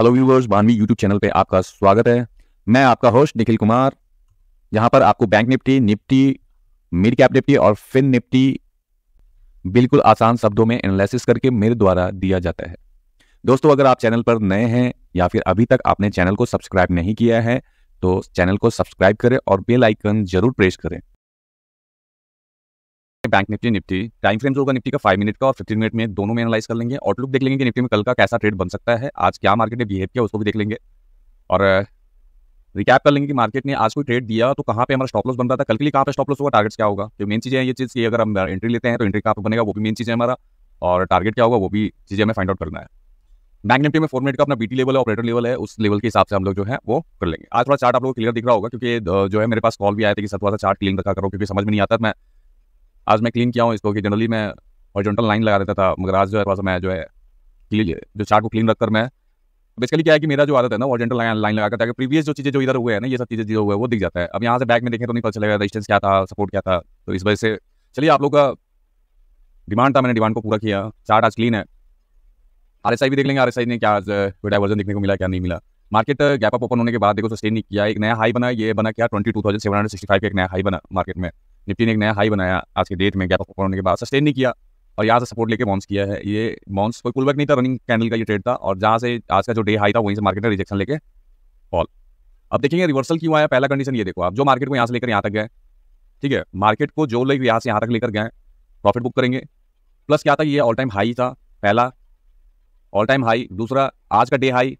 hello viewers Banvi YouTube channel पे आपका स्वागत है मैं आपका होस्ट निखिल कुमार यहाँ पर आपको Bank Nifty Nifty mid cap Nifty और फिन निफ्टी बिल्कुल आसान शब्दों में एनालिसिस करके मेरे द्वारा दिया जाता है दोस्तों अगर आप चैनल पर नए हैं या फिर अभी तक आपने चैनल को सब्सक्राइब नहीं किया है तो चैनल को सब्सक्राइब करें और बेल आइकन जरूर प्रेस करें Bank Nifty Nifty time frame होगा निफ्टी का फाइव मिनट का और फिफ्टीन मिनट में दोनों में एनालाइज कर लेंगे आउटलुक देख लेंगे कि निफ्टी में कल का कैसा ट्रेड बन सकता है आज क्या मार्केट ने बिहेव किया उसको भी देख लेंगे और रिकैप कर लेंगे कि मार्केट ने आज कोई ट्रेड दिया तो कहाँ पे हमारा स्टॉप लॉस बन रहा था कल के लिए कहाँ पे स्टॉप लॉस होगा टारगेट्स क्या होगा तो मेन चीज़ें ये चीज़ की अगर हम एंट्री लेते हैं तो एंट्री कहाँ पर बनेगा वो भी मेन चीज़ है हमारा और टारगेट क्या होगा वो भी चीज़ें हमें फाइंड आउट करना है बैंक निफ्टी में फोर मिनट का अपना बीटी लेवल है ऑपरेटर लेवल है उस लेवल के हिसाब से हम लोग जो है वो कर लेंगे आज थोड़ा चार्ट आप लोग क्लियर दिख रहा होगा क्योंकि जो है मेरे पास कॉल भी आया था कि सर थोड़ा सा चार्ट क्लीन रखा करो क्योंकि समझ में नहीं आता मैं आज मैं क्लीन किया हूँ इसको कि जनरली मैं ऑरिजेंटल लाइन लगा देता था मगर आज जो है थोड़ा सा मैं जो है क्लीन जो चार्ट को क्लीन रखकर मैं बेसिकली क्या है कि मेरा जो आदत है ना ऑरिजेंटल लाइन लाइन लगा कर ताकि प्रीवियस जो चीज़ें जो इधर हुए हैं ना ये सब चीज़ें जो हुए वो दिख जाता है अब यहाँ से बैक में देखें तो नहीं पता चलेगा डिस्टेंस क्या था सपोर्ट क्या था तो इस वजह से चलिए आप लोग का डिमांड था मैंने डिमांड को पूरा किया चार्ट आज क्लीन है आर भी देख लेंगे आर ने क्या आज डाइवर्जन देखने को मिला क्या नहीं मिला मार्केट गैप अप ओपन होने के बाद देखो सस्टेन नहीं किया एक नया हाई बना ये बना क्या twenty two thousand seven hundred sixty five का एक नया हाई बना मार्केट में निफ्टी ने एक नया हाई बनाया आज के डेट में गैप ऑफ होने के बाद सस्टेन नहीं किया और यहाँ से सपोर्ट लेके बाउंस किया है ये बाउंस कोई पुलबैक नहीं था रनिंग कैंडल का ये ट्रेड था और जहाँ से आज का जो डे हाई था वहीं से मार्केट ने रिजेक्शन लेके फॉल अब देखेंगे रिवर्सल क्यों आया पहला कंडीशन ये देखो आप जो मार्केट को यहाँ से लेकर यहाँ तक गए ठीक है मार्केट को जो लोग यहाँ से यहाँ तक लेकर गए प्रॉफिट बुक करेंगे प्लस क्या था ये ऑल टाइम हाई था पहला ऑल टाइम हाई दूसरा आज का डे हाई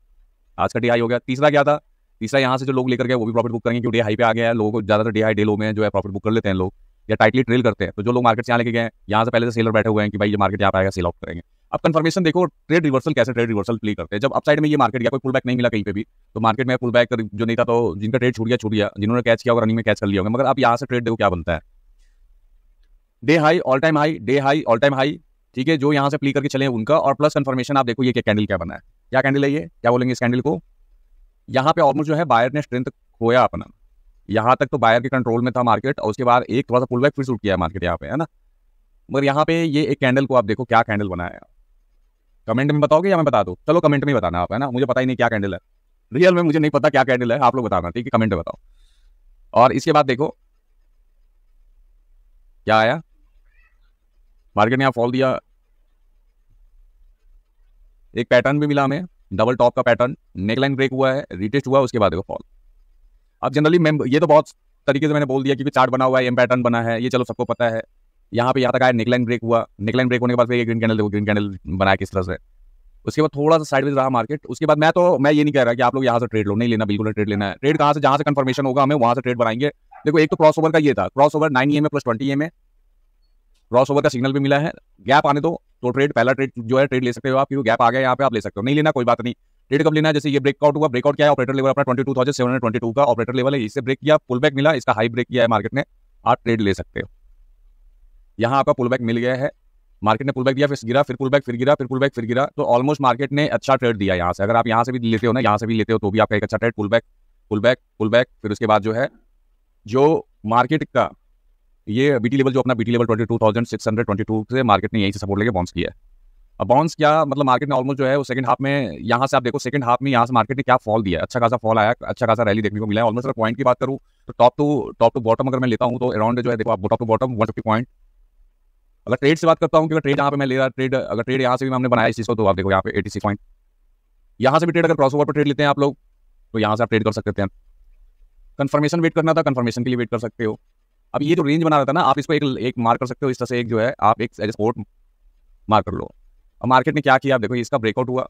आज का डे हाई हो गया तीसरा क्या था तीसरा यहाँ से जो लोग लेकर गए वो भी प्रॉफिट बुक करेंगे क्योंकि हाई पे आ गया है लोग ज्यादातर डी हाई डे लो में जो है प्रॉफिट बुक कर लेते हैं लोग या टाइटली ट्रेल करते हैं तो जो लोग मार्केट से यहाँ लेके गए यहाँ से पहले से सेलर बैठे हुए हैं कि भाई ये मार्केट यहाँ आएगा सेल आउट करेंगे अब कंफर्मेशन देखो ट्रेड रिवर्सल कैसे ट्रेड रिवर्सल प्ले करते हैं जब अपसाइड में ये मार्केट गया कोई पुल बैक नहीं मिला कहीं पे भी तो मार्केट में पुल बैक जो नहीं था तो जिनका ट्रेड छूट गया छूट गया जिन्होंने कैच किया और रनिंग में कैच कर लिया होगा मगर आप यहाँ से ट्रेड देखो क्या बनता है day high all time high day high all time high ठीक है जो यहाँ से प्ली करके चले उनका और प्लस कन्फर्मेशन आप देखो ये क्या कैंडल क्या बना है क्या कैंडल है ये क्या बोलेंगे इस कैंडल को यहाँ पे ऑलमोस्ट जो है बायर ने स्ट्रेंथ खोया अपना यहाँ तक तो बायर के कंट्रोल में था मार्केट और उसके बाद एक थोड़ा सा पुल बैक फिर शूट किया मार्केट यहाँ पे है ना मगर यहाँ पे ये एक कैंडल को आप देखो क्या कैंडल बनाया कमेंट में बताओगे या मैं बता दो चलो कमेंट में बताना आप है ना मुझे पता ही नहीं क्या कैंडल है रियल में मुझे नहीं पता क्या कैंडल है आप लोग बताना ठीक है कमेंट में बताओ और इसके बाद देखो क्या आया मार्केट ने यहाँ फॉल दिया एक पैटर्न भी मिला हमें डबल टॉप का पैटर्न नेकलाइन ब्रेक हुआ है रिटेस्ट हुआ है उसके बाद देखो फॉल अब जनरली मैम ये तो बहुत तरीके से मैंने बोल दिया क्योंकि चार्ट बना हुआ है एम पैटर्न बना है ये चलो सबको पता है यहाँ पे यहाँ तक आया नेकलाइन ब्रेक हुआ नेकलाइन ब्रेक होने के बाद फिर ग्रीन कैंडल देखो ग्रीन कैंडल बनाया किस तरह से उसके बाद थोड़ा सा साइडवेज रहा मार्केट उसके बाद मैं तो मैं ये नहीं कह रहा कि आप लोग यहाँ से ट्रेड लो नहीं लेना बिल्कुल ट्रेड लेना है ट्रेड कहाँ से जहाँ से कंफर्मेशन होगा हमें वहाँ से ट्रेड बनाएंगे देखो एक तो क्रॉस ओवर का ये था cross over nine E M plus twenty M cross over का सिग्नल भी मिला है गैप आने दो तो ट्रेड पहला ट्रेड जो है ट्रेड ले सकते हो आप क्योंकि गैप आ गया यहाँ पे आप ले सकते हो नहीं लेना कोई बात नहीं ट्रेड कब लेना जैसे ये ब्रेकआउट हुआ ब्रेकआउट क्या है ऑपरेटर लेवल अपना twenty two thousand seven hundred twenty two का ऑपरेटर लेवल है इससे ब्रेक किया पुल बैक मिला इसका हाई ब्रेक किया है मार्केट ने आप ट्रेड ले सकते हो यहाँ आपका पुल बैक मिल गया है मार्केट ने पुल बैक दिया फिर गिरा फिर पुल बैक फिर गिरा फिर पुल बैक फिर गिरा तो ऑलमोस्ट मार्केट ने अच्छा ट्रेड दिया यहाँ से अगर आप यहाँ से भी लेते हो ना यहाँ से भी लेते हो तो भी आपका एक अच्छा trade pull back pull back pull back फिर उसके बाद जो है जो मार्केट का ये बीटी लेवल जो अपना BT level twenty two thousand six hundred twenty two से मार्केट ने यहीं से सपोर्ट लेके बाउंस किया है अब बाउंस क्या मतलब मार्केट ने ऑलमोस्ट जो है वो सेकंड हाफ में यहाँ से आप देखो सेकंड हाफ में यहाँ से मार्केट ने क्या फॉल दिया अच्छा खासा फॉल आया अच्छा खासा रैली देखने को मिला है ऑलमोस्ट अगर पॉइंट की बात करूँ तो top to top to bottom अगर मैं लेता हूँ तो अराउंड जो है देखो आप top to bottom one fifty point अगर ट्रेड से बात करता हूँ कि ट्रेड यहाँ पे मैं ले रहा ट्रेड अगर ट्रेड यहाँ से भी हमने बनाया इस चीज़ को तो आप देखो यहाँ पे एटी पॉइंट यहाँ से भी ट्रेड अगर क्रॉस ओवर पर ट्रेड लेते हैं आप लोग तो यहाँ से आप ट्रेड कर सकते हैं कन्फर्मेशन वेट करना था कन्फर्मेशन के लिए वेट कर सकते हो अब ये जो रेंज बना रहता है ना आप इसको एक एक मार्क कर सकते हो इस तरह से एक जो है आप एक एज मार्क कर लो अब मार्केट ने क्या किया देखो इसका ब्रेकआउट हुआ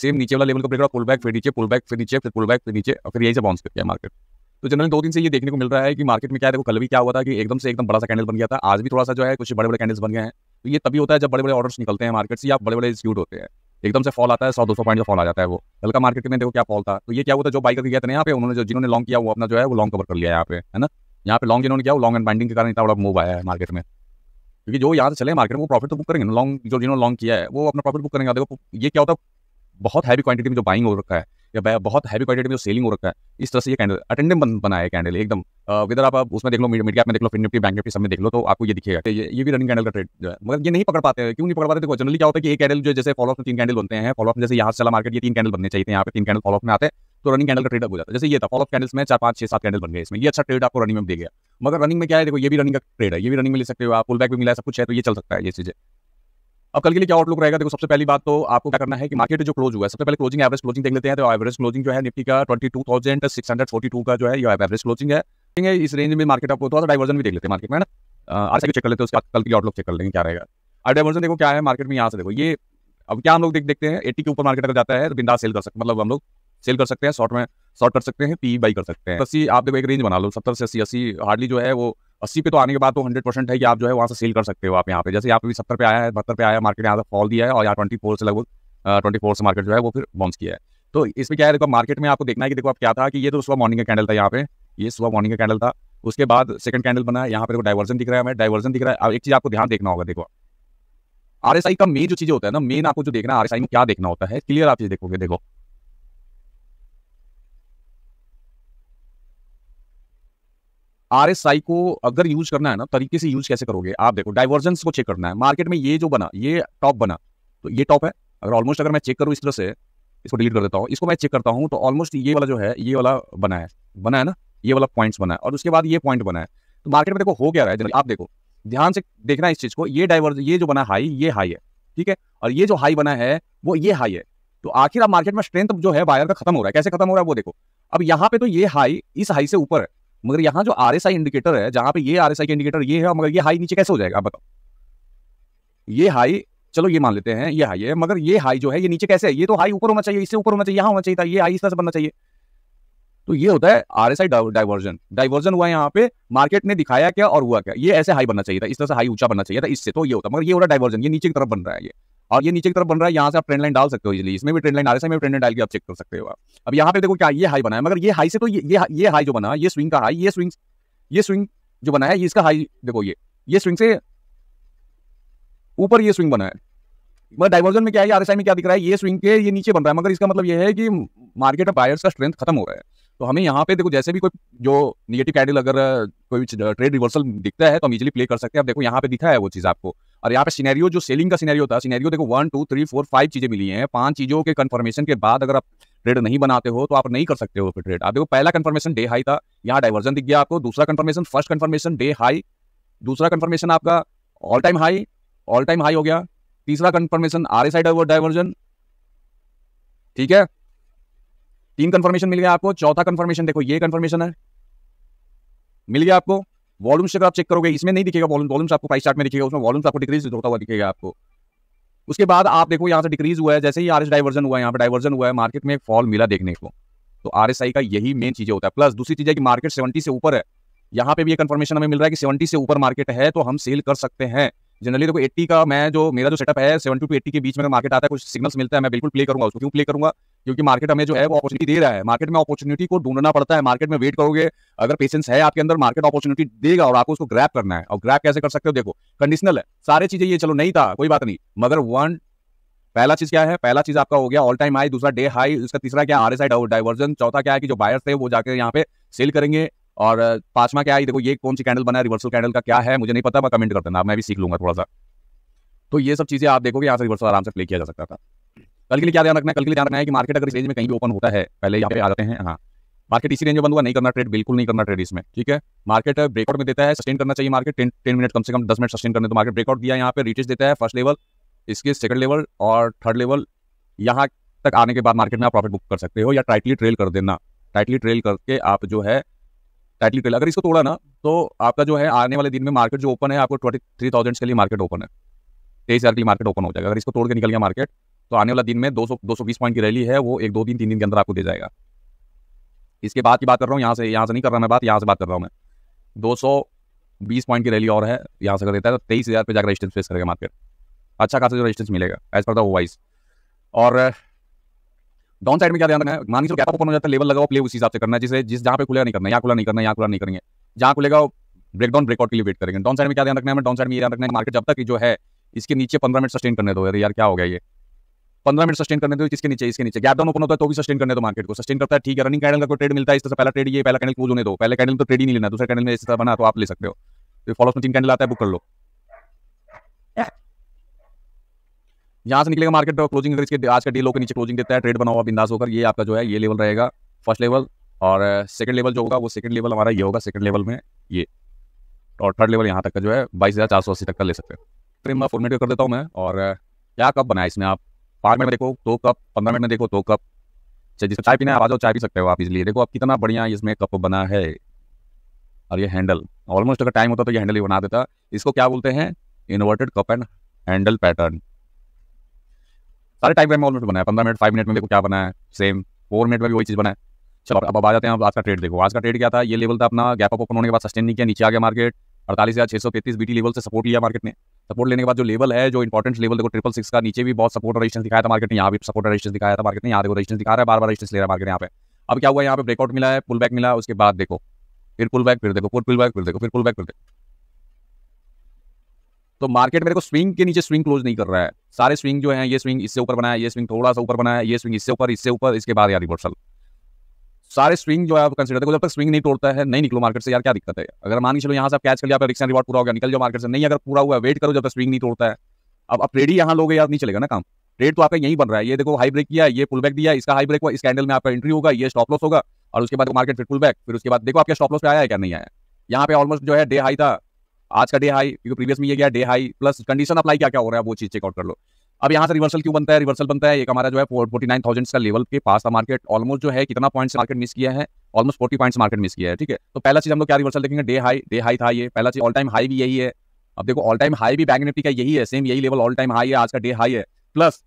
सेम नीचे वाला लेवल को ब्रेकआउट पुल बैक फिर नीचे पुल बैक फिर नीचे फिर पुल बैक फिर नीचे और फिर यही से बाउंस कर गया मार्केट तो जनरल दो दिन से ये देखने को मिल रहा है कि मार्केट में क्या देखो कल भी क्या हुआ था कि एकदम से एकदम बड़ा सा कैंडल बन गया था आज भी थोड़ा सा जो है कुछ बड़े बड़े कैंडल्स बन गए हैं तो ये तभी होता है जब बड़े बड़े ऑर्डर्स निकलते हैं मार्केट से या बड़े बड़े इंस्टीट्यूट होते हैं एकदम से फॉल आता है सौ दो सौ पॉइंट का फॉल आ जाता है वो कल का मार्केट में देखो क्या फॉल था तो ये क्या होता है जो बाइक का गया था यहाँ पे उन्होंने जो जिन्होंने लॉन्ग किया वो अपना जो है वो लॉन्ग कवर कर लिया यहाँ पे है ना यहाँ पे लॉन्ग जिन्होंने किया लॉन्ग एंड बाइंडिंग के कारण इतना बड़ा मूव आया है मार्केट में क्योंकि जो यहाँ से चले मार्केट में वो प्रॉफिट तो बुक करेंगे लॉन्ग जो जिन्होंने लॉन्ग किया है वो अपना प्रॉफिट बुक करेंगे देखो ये क्या होता है बहुत हैवी क्वांटिटी में जो बाइंग हो रखा है या बहुत हैवी क्वांटिटी में जो सेलिंग हो रखा है इस तरह से ये कैंडल अटेंडेंट बन, बना है कैंडल एकदम विदर आप, उसमें देख लो मीडिया कैप में देख लो फिर निफ्टी बैंक निफ्टी सब में देख लो तो आपको ये दिखेगा ये, ये भी रनिंग कैंडल का ट्रेड जो है मगर ये नहीं पकड़ पाते क्यों नहीं पकड़ पाते देखो जनरली क्या होता है कि एक कैंडल जो जैसे फॉलो में तीन कैंडल बनते हैं में जैसे यहाँ से चला मार्केट ये तीन कैंडल बनने चाहिए यहाँ पे तीन कैंडल फॉलोअप में आते हैं तो रनिंग कैंडल का ट्रेड अप हो जाता है जैसे ये था ऑफ कैंडल्स में चार पांच छह सात कैंडल बन गए इसमें ये अच्छा ट्रेड आपको रनिंग में दे गया मगर रनिंग में क्या है देखो ये भी रनिंग का ट्रेड है ये भी रनिंग में ले सकते हो आप पुल बैक भी मिला है सब कुछ है तो ये चल सकता है ये चीजें अब कल के लिए क्या आउटलुक रहेगा देखो सबसे पहली बात तो आपको क्या करना है कि मार्केट जो क्लोज हुआ है सबसे पहले क्लोजिंग एवरेज क्लोजिंग देख लेते हैं तो एवरेज क्लोजिंग जो है निफ्टी का twenty two thousand six hundred forty two का जो है ये एवरेज क्लोजिंग है इस रेंज में मार्केट आपको थोड़ा सा डाइवर्जन भी देख लेते हैं मार्केट में ना आज चेक कर लेते हैं उसके कल के आउटलुक चेक कर लेंगे क्या रहेगा और डाइवर्जन देखो क्या है मार्केट में यहाँ से देखो ये अब क्या हम लोग देख देखते हैं एट्टी के ऊपर मार्केट अगर जाता है तो बिंदा सेल कर सकते मतलब हम लोग सेल कर सकते हैं शॉर्ट में शॉर्ट कर सकते हैं पी बाई कर सकते हैं अस्सी आप देखो एक रेंज बना लो सत्तर से अस्सी अस्सी हार्डली जो है वो अस्सी पे तो आने के बाद तो हंड्रेड परसेंट है कि आप जो है वहाँ से सेल कर सकते हो आप यहाँ पे जैसे आप अभी सत्तर पे आया है बहत्तर पे आया मार्केट यहाँ से फॉल दिया है और यहाँ ट्वेंटी से लगभग ट्वेंटी से मार्केट जो है वो फिर बाउंस किया है तो इसमें क्या है देखो मार्केट में आपको देखना है कि देखो आप क्या था कि ये तो सुबह मॉर्निंग का कैंडल था यहाँ पे ये सुबह मॉर्निंग का कैंडल था उसके बाद सेकंड कैंडल बना है यहाँ पे देखो डाइवर्जन दिख रहा है हमें डाइवर्जन दिख रहा है अब एक चीज आपको ध्यान देखना होगा देखो आरएसआई का मेन जो चीज़ होता है ना मेन आपको जो देखना है आरएसआई में क्या देखना होता है क्लियर आप चीज देखोगे देखो आर एस आई को अगर यूज करना है ना तरीके से यूज कैसे करोगे आप देखो डाइवर्जेंस को चेक करना है मार्केट में ये जो बना ये टॉप बना तो ये टॉप है अगर ऑलमोस्ट अगर मैं चेक करूँ इस तरह से इसको डिलीट कर देता हूँ इसको मैं चेक करता हूँ तो ऑलमोस्ट ये वाला जो है ये वाला बना है बना है ना ये वाला पॉइंट्स बना है और उसके बाद ये पॉइंट बना है तो मार्केट में देखो हो क्या रहा है आप देखो ध्यान से देखना इस चीज को ये डाइवर्ज ये जो बना हाई ये हाई है ठीक है और ये जो हाई बना है वो ये हाई है तो आखिर आप मार्केट में स्ट्रेंथ जो है बायर का खत्म हो रहा है कैसे खत्म हो रहा है वो देखो अब यहाँ पे तो ये हाई इस हाई से ऊपर है मगर यहाँ जो आर इंडिकेटर है जहां पे ये आर का इंडिकेटर ये है मगर ये हाई नीचे कैसे हो जाएगा बताओ ये हाई चलो ये मान लेते हैं ये हाई है मगर ये हाई जो है ये नीचे कैसे है ये तो हाई ऊपर होना चाहिए इससे ऊपर होना चाहिए यहाँ होना चाहिए था ये हाई इस तरह से बनना चाहिए तो ये होता है R S I divergence divergence हुआ यहाँ पे मार्केट ने दिखाया क्या और हुआ क्या ये ऐसे हाई बनना चाहिए था इस तरह से हाई ऊंचा बनना चाहिए था इससे तो ये होता मगर ये हो रहा डाइवर्जन ये नीचे की तरफ बन रहा है ये और ये नीचे की तरफ बन रहा है यहाँ से आप ट्रेंड लाइन डाल सकते हो इजिली इसमें भी ट्रेंड लाइन आ रहा है ट्रेंड डाल के आप चेक कर सकते हो अब यहाँ पे देखो क्या ये हाई बना है मगर ये हाई से तो ये ये, हाई जो बना ये स्विंग का हाई ये स्विंग ये स्विंग जो बना है इसका हाई देखो ये ये स्विंग से ऊपर ये स्विंग बना है मगर डाइवर्जन में क्या है आरएसआई में क्या दिख रहा है ये स्विंग के ये नीचे बन रहा है मगर इसका मतलब ये है कि मार्केट ऑफ बायर्स का स्ट्रेंथ खत्म हो रहा है तो हमें यहाँ पे देखो जैसे भी कोई जो निगेटिव कैंडल अगर कोई ट्रेड रिवर्सल दिखता है तो हम इजिली प्ले कर सकते हैं अब देखो यहाँ पे दिखा है वो चीज़ आपको और यहाँ पे सिनेरियो जो सेलिंग का सिनेरियो था सिनेरियो देखो one two three four five चीज़ें मिली हैं पांच चीज़ों के कंफर्मेशन के बाद अगर आप ट्रेड नहीं बनाते हो तो आप नहीं कर सकते हो फिर ट्रेड आप देखो पहला कंफर्मेशन डे हाई था यहाँ डाइवर्जन दिख गया आपको दूसरा confirmation first confirmation day high दूसरा कंफर्मेशन आपका all time high all time high हो गया तीसरा confirmation R S I divergence ठीक है तीन कंफर्मेशन मिल गया आपको चौथा कंफर्मेशन देखो ये कंफर्मेशन है मिल गया आपको वॉल्यूम्स अगर आप चेक करोगे इसमें नहीं दिखेगा वॉल्यूम वॉल्यूम्स आपको प्राइस चार्ट में दिखेगा उसमें वॉल्यूम्स आपको डिक्रीज होता हुआ दिखेगा आपको उसके बाद आप देखो यहाँ से डिक्रीज हुआ है जैसे ही आर डाइवर्जन हुआ है यहाँ पर डाइवर्जन हुआ है मार्केट में फॉल मिला देखने को तो आर का यही मेन चीज होता है प्लस दूसरी चीज है कि मार्केट सेवेंटी से ऊपर है यहाँ पे भी ये कंफर्मेशन हमें मिल रहा है कि सेवेंटी से ऊपर मार्केट है तो हम सेल कर सकते हैं जनरली देखो एट्टी का मैं जो मेरा जो सेटअप है सेवेंटी टू एट्टी के बीच में मार्केट आता है कुछ सिग्नल्स मिलता है मैं बिल्कुल प्ले करूंगा उसको क्यों प्ले करूंगा क्योंकि मार्केट हमें जो है वो अपॉर्चुनिटी दे रहा है मार्केट में अपॉर्चुनिटी को ढूंढना पड़ता है मार्केट में वेट करोगे अगर पेशेंस है आपके अंदर मार्केट अपॉर्चुनिटी देगा और आपको उसको ग्रैप करना है और ग्रैप कैसे कर सकते हो देखो कंडीशनल है सारी चीजें ये चलो नहीं था कोई बात नहीं मगर वन पहला चीज क्या है पहला चीज आपका हो गया ऑल टाइम हाई दूसरा डे हाई उसका तीसरा क्या आर एस डाइवर्जन चौथा क्या है कि जो बायर्स थे वो जाकर यहाँ पे सेल करेंगे और पांचवा क्या है देखो ये कौन सी कैंडल बना है रिवर्सल कैंडल का क्या है मुझे नहीं पता मैं कमेंट कर देना मैं भी सीख लूंगा थोड़ा सा तो ये सब चीजें आप देखोगे यहाँ से रिवर्सल आराम से प्ले किया जा सकता था कल के लिए क्या ध्यान रखना है कल के लिए ध्यान रखना है कि मार्केट अगर इस रेंज में कहीं भी ओपन होता है पहले यहाँ पे आ जाते हैं हाँ मार्केट इसी रेंज में बंद हुआ नहीं करना ट्रेड बिल्कुल नहीं करना ट्रेड इसमें ठीक है मार्केट ब्रेकआउट में देता है सस्टेन करना चाहिए मार्केट टेन टेन मिनट कम से कम दस मिनट सस्टेन करने तो मार्केट ब्रेकआउट दिया यहाँ पे रिटेज देता है फर्स्ट लेवल इसके सेकंड लेवल और थर्ड लेवल यहाँ तक आने के बाद मार्केट में आप प्रॉफिट बुक कर सकते हो या टाइटली ट्रेल कर देना टाइटली ट्रेल करके आप जो है टाइटली ट्रेल अगर इसको तोड़ा ना तो आपका जो है आने वाले दिन में मार्केट जो ओपन है आपको ट्वेंटी थ्री थाउजेंड के लिए मार्केट ओपन है तेईस हज़ार के लिए मार्केट ओपन हो जाएगा अगर इसको तोड़ के निकल गया मार्केट तो आने वाला दिन में दो दो सौ सौ बीस पॉइंट की रैली है वो एक दो दिन तीन दिन के अंदर आपको दे जाएगा इसके बाद की बात कर रहा हूँ यहाँ से यहाँ से नहीं कर रहा मैं बात यहाँ से बात कर रहा हूँ मैं दो बीस पॉइंट की रैली और है यहाँ से कर देता है तो तेईस हज़ार पे जाकर रजिस्टेंस फेस करेगा मार्केट अच्छा खासा जो रजिस्टेंस मिलेगा एज पर द वाइज और डाउन साइड में क्या ध्यान रखना है मान के चलो ओपन हो जाता है लेवल लगाओ प्ले उस हिसाब से करना है जैसे जिस जहाँ पे खुला नहीं करना यहाँ खुला नहीं करना यहाँ खुला नहीं करेंगे जहाँ खुलेगा ब्रेकडाउन ब्रेकआउट के लिए वेट करेंगे डाउन साइड में क्या ध्यान रखना है डाउन साइड में ये ध्यान रखना है मार्केट जब तक जो है इसके नीचे पंद्रह मिनट सस्टेन करने दो यार क्या हो गया ये पंद्रह मिनट सस्टेन करने दो तो इसके नीचे इसके नीचे गैप डाउन ओपन होता है तो भी सस्टेन करने दो तो मार्केट को सस्टेन करता है ठीक है रनिंग कैंडल का कोई ट्रेड मिलता है इससे तरह पहला ट्रेड ये पहला कैंडल क्लोज होने दो पहले कैंडल तो ट्रेड ही नहीं लेना दूसरा कैंडल में इस तरह बना तो आप ले सकते हो तो फॉलो में तीन कैंडल आता है बुक कर लो यहाँ से निकलेगा मार्केट क्लोजिंग अगर इसके आज का डे लो के नीचे क्लोजिंग देता है ट्रेड बनाओ आप बिंदास होकर ये आपका जो है ये लेवल रहेगा फर्स्ट लेवल और सेकंड लेवल जो होगा वो सेकंड लेवल हमारा ये होगा सेकंड लेवल में ये और थर्ड लेवल यहाँ तक का जो है बाईस हज़ार चार सौ अस्सी तक का ले सकते हैं ट्रिम मैं फॉर्मेट कर देता हूँ मैं और क्या कब बनाया इसमें आप पाँच मिनट में देखो दो तो कप पंद्रह मिनट में देखो दो तो कप अच्छा, जिसको चाय पीना है आप चाय पी सकते हो आप इसलिए देखो आप कितना बढ़िया इसमें कप बना है और ये हैंडल ऑलमोस्ट अगर टाइम होता तो ये हैंडल ही बना देता इसको क्या बोलते हैं inverted cup and handle pattern सारे टाइम फ्रेम में ऑलमोस्ट बनाया पंद्रह मिनट फाइव मिनट में देखो क्या बना है सेम फोर मिनट में भी वही चीज़ बना है चलो अब आ जाते हैं अब आज का ट्रेड देखो आज का ट्रेड क्या था ये लेवल था अपना गैप अप ओपन होने के बाद सस्टेन नहीं किया नीचे आ गया मार्केट अड़तालीस हज़ार छः सौ तैतीस बीटी लेवल से सपोर्ट लिया मार्केट ने सपोर्ट लेने के बाद जो लेवल है जो इंपॉर्टेंट लेवल देखो ट्रिपल सिक्स का नीचे भी बहुत सपोर्ट रेजिस्टेंस दिखाया था मार्केट ने यहाँ भी सपोर्ट रेजिस्टेंस दिखाया था मार्केट ने यहाँ देखो रेजिस्टेंस दिखा रहा है बार बार रेजिस्टेंस ले रहा है मार्केट यहाँ पे अब क्या हुआ यहाँ पे ब्रेकआउट मिला है पुल बैक मिला उसके बाद देखो फिर पुल बैक फिर देखो फिर पुल बैक फिर देखो फिर पुल बैक फिर देखो तो मार्केट मेरे को स्विंग के नीचे स्विंग क्लोज नहीं कर रहा है सारे स्विंग जो है ये स्विंग इससे ऊपर बनाया ये स्विंग थोड़ा सा ऊपर बनाया ये स्विंग इससे ऊपर इससे ऊपर इसके बाद यार रिवर्सल सारे स्विंग जो है आप कंसिडर जब तक स्विंग नहीं तोड़ता है नहीं निकलो मार्केट से यार क्या दिक्कत है अगर मान के चलो यहाँ से आप कैच कर लिया आप रिक्शा रिवॉर्ड पूरा हो गया निकल जाओ मार्केट से नहीं अगर पूरा हुआ वेट करो जब तक स्विंग नहीं तोड़ता है अब आप रेडी यहाँ लोगे यार नहीं चलेगा ना काम ट्रेड तो आपका यही बन रहा है ये देखो हाई ब्रेक किया ये पुल बैक दिया इसका हाई ब्रेक हुआ इस कैंडल में आपका एंट्री होगा ये स्टॉप लॉस होगा और उसके बाद मार्केट फिर पुल बैक फिर उसके बाद देखो आपके स्टॉप लॉस पे आया है क्या नहीं आया यहाँ पे ऑलमोस्ट जो है डे हाई था आज का डे हाई क्योंकि प्रीवियस में ये गया day high plus condition apply क्या क्या हो रहा है वो चीज चेकआउट कर लो अब यहाँ से रिवर्सल क्यों बनता है रिवर्सल बनता है एक हमारा जो है फोर्टी नाइन थाउजेंड का लेवल के पास था मार्केट ऑलमोस्ट जो है कितना पॉइंट्स मार्केट मिस किया है almost forty points market miss किया है ठीक है तो पहला चीज हम लोग क्या रिवर्सल देखेंगे डे हाई डे हाई था ये पहला चीज ऑल टाइम हाई भी यही है अब देखो ऑल टाइम हाई भी बैंक निफ्टी का यही है सेम यही लेवल ऑल टाइम हाई है आज का डे हाई है प्लस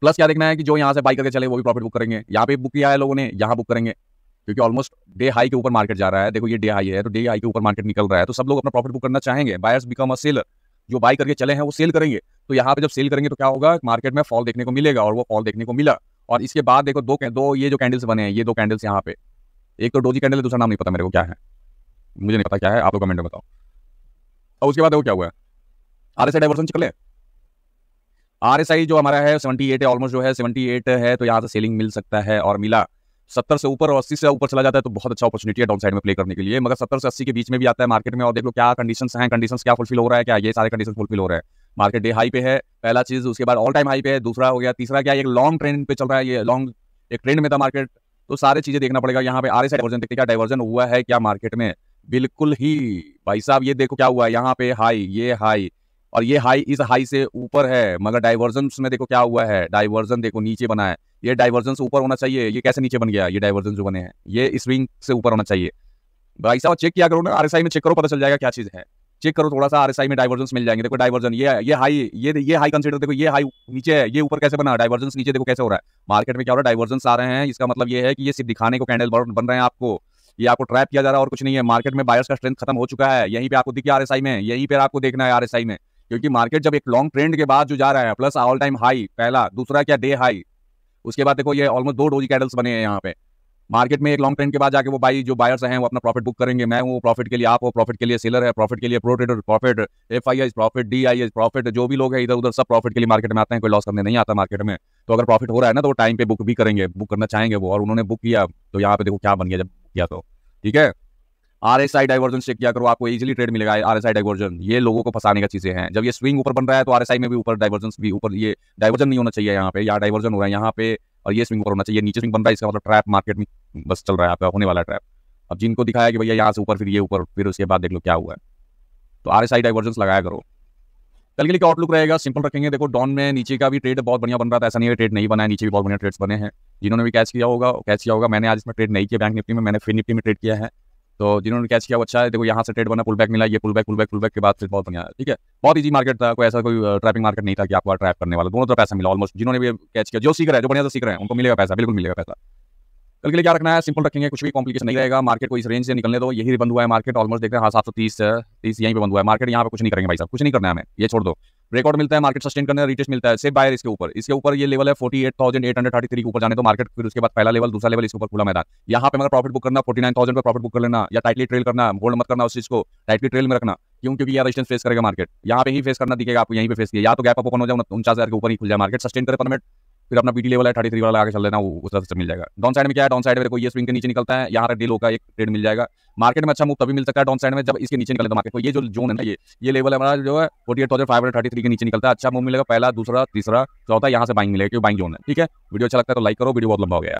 प्लस क्या देखना है कि जो यहाँ से बाई करके चले वो भी प्रॉफिट बुक करेंगे यहाँ पे बुक किया है लोगों ने यहाँ बुक करेंगे क्योंकि ऑलमोस्ट डे हाई के ऊपर मार्केट जा रहा है देखो ये डे हाई है तो डे हाई के ऊपर मार्केट निकल रहा है तो सब लोग अपना प्रॉफिट बुक करना चाहेंगे बायर्स बिकम अ सेलर जो बाई करके चले हैं वो सेल करेंगे तो यहाँ पे जब सेल करेंगे तो क्या होगा मार्केट में फॉल देखने को मिलेगा और वो फॉल देखने को मिला और इसके बाद देखो दो दो ये जो कैंडल्स बने हैं ये दो कैंडल्स यहाँ पे एक तो डोजी कैंडल है दूसरा नाम नहीं पता मेरे को क्या है मुझे नहीं पता क्या है आप लोग कमेंट में बताओ और उसके बाद देखो क्या हुआ आर एस आई डाइवर्सन चले आर एस आई जो हमारा है सेवेंटी एट है ऑलमोस्ट जो है सेवेंटी एट है तो यहाँ से सेलिंग मिल सकता है और मिला सत्तर से ऊपर और अस्सी से ऊपर चला जाता है तो बहुत अच्छा अपॉर्चुनिटी है डाउन साइड में प्ले करने के लिए मगर सत्तर से अस्सी के बीच में भी आता है मार्केट में और देख लो क्या कंडीशन हैं कंडीशन क्या फुलफिल हो रहा है क्या ये सारे कंडीशन फुलफिल हो रहे हैं मार्केट डे हाई पे है पहला चीज उसके बाद ऑल टाइम हाई पे है दूसरा हो गया तीसरा क्या एक लॉन्ग ट्रेंड पे चल रहा है ये लॉन्ग एक ट्रेंड में था मार्केट तो सारी चीजें देखना पड़ेगा यहाँ पे आर डाइवर्जन देखते क्या डाइवर्जन हुआ है क्या मार्केट में बिल्कुल ही भाई साहब ये देखो क्या हुआ है यहाँ पे हाई ये हाई और ये हाई इस हाई से ऊपर है मगर डाइवर्जन में देखो क्या हुआ है डाइवर्जन देखो नीचे बना है ये डाइवर्जन से ऊपर होना चाहिए ये कैसे नीचे बन गया ये डाइवर्जन जो बने हैं ये स्विंग से ऊपर होना चाहिए भाई साहब चेक किया करो ना आरएसआई में चेक करो पता चल जाएगा क्या चीज़ है चेक करो थोड़ा सा आरएसआई में डाइवर्जेंस मिल जाएंगे देखो डाइवर्जन ये ये हाई ये ये हाई कंसीडर देखो ये हाई नीचे है ये ऊपर कैसे बना डाइवर्जेंस नीचे देखो कैसे हो रहा है मार्केट में क्या हो रहा है डाइवर्जेंस आ रहे हैं इसका मतलब ये है कि ये सिर्फ दिखाने को कैंडल बन रहे हैं आपको ये आपको ट्रैप किया जा रहा है और कुछ नहीं है मार्केट में बायर्स का स्ट्रेंथ खत्म हो चुका है यहीं पर आपको दिखिए आरएसआई में यहीं पर आपको देखना है आरएसआई में क्योंकि मार्केट जब एक लॉन्ग ट्रेंड के बाद जो जा रहा है प्लस ऑल टाइम हाई पहला दूसरा क्या डे हाई उसके बाद देखो ये ऑलमोस्ट दो डोजी कैडल्स बने हैं यहाँ पे मार्केट में एक लॉन्ग ट्रेंड के बाद जाके वो बाई जो बायर्स हैं वो अपना प्रॉफिट बुक करेंगे मैं वो प्रॉफिट के लिए आप वो प्रॉफिट के लिए सेलर है प्रॉफिट के लिए pro trader profit F I S profit D I S profit जो भी लोग हैं इधर उधर सब प्रॉफिट के लिए मार्केट में आते हैं कोई लॉस करने नहीं आता मार्केट में तो अगर प्रॉफिट हो रहा है ना तो टाइम पे बुक भी करेंगे बुक करना चाहेंगे वो और उन्होंने बुक किया तो यहाँ पे देखो क्या बन गया जब किया तो ठीक है R S I divergence check किया करो आपको इजिली ट्रेड मिलेगा आर एस आई डाइवर्जन ये लोगों को फंसाने का चीजें हैं जब ये स्विंग ऊपर बन रहा है तो आर एस आई में भी ऊपर डाइवर्जन भी ऊपर ये डाइवर्जन नहीं होना चाहिए यहाँ पे यहाँ डाइवर्जन हो रहा है यहाँ पे और ये स्विंग ऊपर होना चाहिए नीचे स्विंग बन रहा है इसका मतलब ट्रैप मार्केट में बस चल रहा है आपका होने वाला ट्रैप अब जिनको दिखाया कि भैया यहाँ से ऊपर फिर ये ऊपर फिर उसके बाद देख लो क्या हुआ है तो आर एस आई डाइवर्जेंस लगाया करो कल के लिए क्या आउटलुक रहेगा सिंपल रखेंगे देखो डॉन में नीचे का भी ट्रेड बहुत बढ़िया बन रहा था ऐसा नहीं है ट्रेड नहीं बना है नीचे भी बहुत बढ़िया ट्रेड्स बने हैं जिन्होंने भी कैच किया होगा कैच किया होगा मैंने आज इसमें ट्रेड नहीं किया बैंक निफ्टी में मैंने फिर निफ्टी में ट्रेड किया है तो जिन्होंने कैच किया वो अच्छा है देखो यहाँ से ट्रेड बना पुल बैक मिला ये pull back pull back pull back के बाद फिर बहुत बढ़िया ठीक है बहुत इजी मार्केट था कोई ऐसा कोई ट्रैपिंग मार्केट नहीं था कि आपको ट्रैप करने वाला दोनों तरफ पैसा मिला ऑलमोस्ट जिन्होंने भी कैच किया जो सीख रहे हैं जो बढ़िया से सीख रहे हैं उनको मिलेगा पैसा बिल्कुल मिलेगा पैसा कल के लिए क्या रखना है सिंपल रखेंगे कुछ भी कॉम्प्लिकेशन नहीं रहेगा मार्केट को इस रेंज से निकलने दो यही बंद हुआ है मार्केट ऑलमोस्ट देख रहे हैं हाँ सात सौ तीस तीस यहीं पर बंद हुआ है मार्केट यहाँ पर कुछ नहीं करेंगे भाई साहब कुछ नहीं करना है हमें ये छोड़ दो ब्रेकआउट मिलता है मार्केट सस्टेन करने रिटेस्ट मिलता है सेफ बायर इसके ऊपर इसके ऊपर ये लेवल है forty eight thousand eight hundred thirty three ऊपर जाने तो मार्केट फिर उसके बाद पहला लेवल दूसरा लेवल इसके ऊपर खुला मैदान यहाँ पे मेरा प्रॉफिट बुक करना फोर्टी नाइन थाउजेंड पर प्रॉफिट बुक कर लेना या टाइटली ट्रेल करना होल्ड मत करना उस चीज को टाइटली ट्रेल में रखना क्यों क्योंकि यार रिस्टेंस फेस करेगा मार्केट यहाँ पे ही फेस करना दिखेगा आपको यहीं पे फेस किया या तो गैप ओपन हो जाए उनचास हजार के ऊपर ही खुल जाए मार्केट सस्टेन करे पर फिर अपना पीटी लेवल है थर्टी थ्री वाला आगे चल देना वो उस तरह से मिल जाएगा डाउन साइड में क्या है डॉन साइड में कोई ये स्विंग के नीचे निकलता है यहाँ डील होगा एक ट्रेड मिल जाएगा मार्केट में अच्छा मूव तभी मिल सकता है डॉन साइड में जब इसके नीचे निकलता मार्केट को ये जो जोन है ना ये ये लेवल हमारा जो है forty eight thousand five thirty three के नीचे निकलता है अच्छा मूव मिलेगा पहला दूसरा तीसरा चौथा यहाँ से बाइंग मिलेगा क्योंकि बाइंग जोन है ठीक है वीडियो अच्छा लगता है तो लाइक करो वीडियो बहुत लंबा हो गया